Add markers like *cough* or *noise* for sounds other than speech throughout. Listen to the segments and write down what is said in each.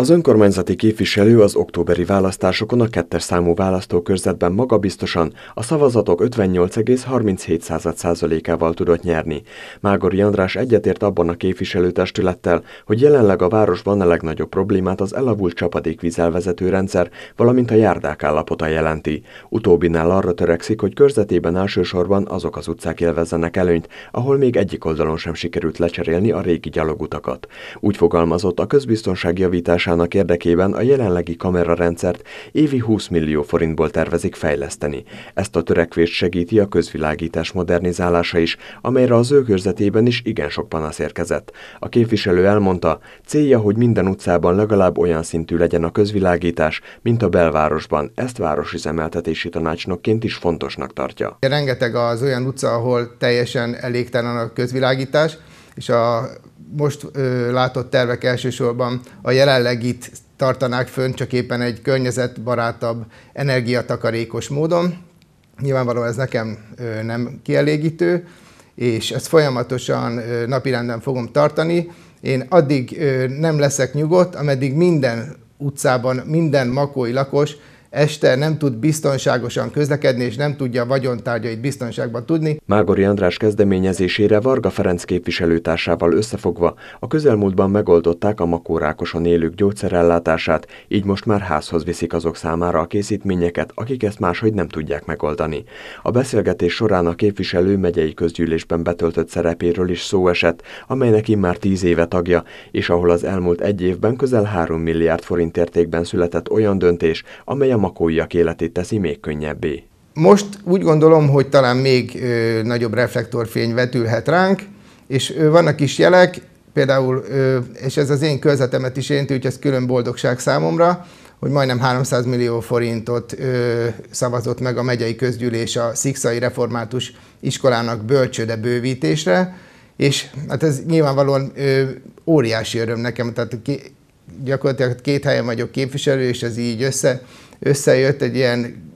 Az önkormányzati képviselő az októberi választásokon a kettes számú választókörzetben magabiztosan a szavazatok 58,37%-ával tudott nyerni. Mágori András egyetért abban a képviselőtestülettel, hogy jelenleg a városban a legnagyobb problémát az elavult csapadékvízelvezető rendszer, valamint a járdák állapota jelenti. Utóbbinál arra törekszik, hogy körzetében elsősorban azok az utcák élvezzenek előnyt, ahol még egyik oldalon sem sikerült lecserélni a régi gyalogutakat. Úgy fogalmazott a közbiztonság javítás javításának érdekében a jelenlegi kamerarendszert évi 20 millió forintból tervezik fejleszteni. Ezt a törekvést segíti a közvilágítás modernizálása is, amelyre az ő körzetében is igen sok panasz érkezett. A képviselő elmondta, célja, hogy minden utcában legalább olyan szintű legyen a közvilágítás, mint a belvárosban. Ezt városüzemeltetési tanácsnokként is fontosnak tartja. Rengeteg az olyan utca, ahol teljesen elégtelen a közvilágítás, és a most ö, látott tervek elsősorban a jelenlegit tartanák fönn, csak éppen egy környezetbarátabb, energiatakarékos módon. Nyilvánvalóan ez nekem ö, nem kielégítő, és ezt folyamatosan ö, napirenden fogom tartani. Én addig ö, nem leszek nyugodt, ameddig minden utcában, minden makói lakos este nem tud biztonságosan közlekedni, és nem tudja a vagyontárgyait biztonságban tudni. Mágori András kezdeményezésére Varga Ferenc képviselőtársával összefogva a közelmúltban megoldották a makórákoson élők gyógyszerellátását, így most már házhoz viszik azok számára a készítményeket, akik ezt máshogy nem tudják megoldani. A beszélgetés során a képviselő megyei közgyűlésben betöltött szerepéről is szó esett, amelynek immár tíz éve tagja, és ahol az elmúlt egy évben közel 3 milliárd forint értékben született olyan döntés, amely a elmakóiak életét teszi még könnyebbé. Most úgy gondolom, hogy talán még ö, nagyobb reflektorfény vetülhet ránk, és ö, vannak is jelek, például, ö, és ez az én körzetemet is érinti, úgyhogy ez külön boldogság számomra, hogy majdnem 300 millió forintot ö, szavazott meg a megyei közgyűlés a Szikszai Református iskolának bölcsőde bővítésre, és hát ez nyilvánvalóan ö, óriási öröm nekem, tehát gyakorlatilag két helyen vagyok képviselő, és ez így össze, összejött egy ilyen,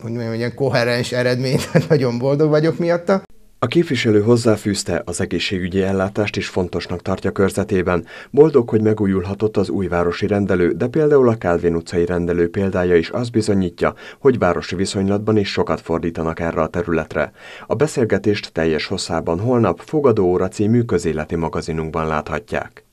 hogy mondjam, ilyen koherens eredmény, *laughs* nagyon boldog vagyok miatta. A képviselő hozzáfűzte, az egészségügyi ellátást is fontosnak tartja körzetében. Boldog, hogy megújulhatott az újvárosi rendelő, de például a Kálvin utcai rendelő példája is azt bizonyítja, hogy városi viszonylatban is sokat fordítanak erre a területre. A beszélgetést teljes hosszában holnap Fogadó óra című közéleti magazinunkban láthatják.